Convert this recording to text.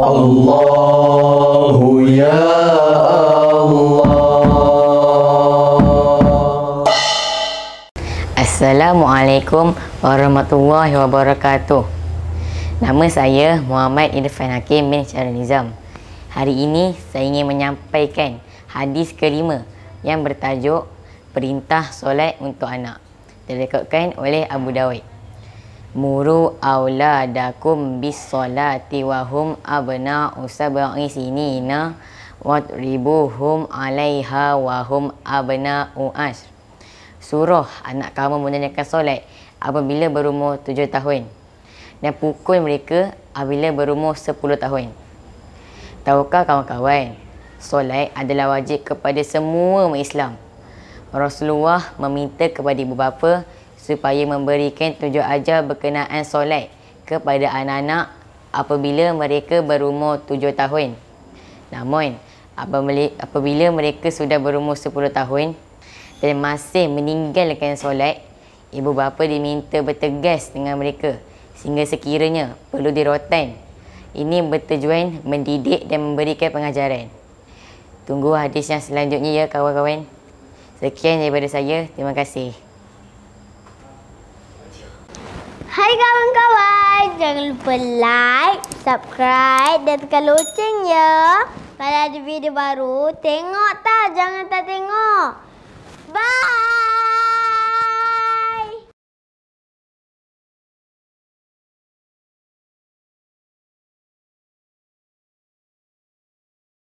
Allahu ya Allah. Assalamualaikum warahmatullahi wabarakatuh. Nama saya Muhammad Irfan Hakim bin Syarul Nizam. Hari ini saya ingin menyampaikan hadis kelima yang bertajuk Perintah Solat Untuk Anak. Direkodkan oleh Abu Dawud muru aula dakum bisolati wahum abna usabai sini na wat ribu hum alaiha wahum abna uas suruh anak kamu menunaikan solat apabila berumur tujuh tahun dan pukul mereka apabila berumur sepuluh tahun. Tahukah kawan-kawan, solat adalah wajib kepada semua umat Islam. Rasulullah meminta kepada ibu bapa supaya memberikan tujuh ajar berkenaan solat kepada anak-anak apabila mereka berumur tujuh tahun. Namun, apabila mereka sudah berumur sepuluh tahun dan masih meninggalkan solat, ibu bapa diminta bertegas dengan mereka sehingga sekiranya perlu dirotan. Ini bertujuan mendidik dan memberikan pengajaran. Tunggu hadis yang selanjutnya ya kawan-kawan. Sekian daripada saya. Terima kasih. Hai kawan-kawan, jangan lupa like, subscribe dan tekan loceng ya. Kalau ada video baru, tengok tak, jangan tak tengok. Bye.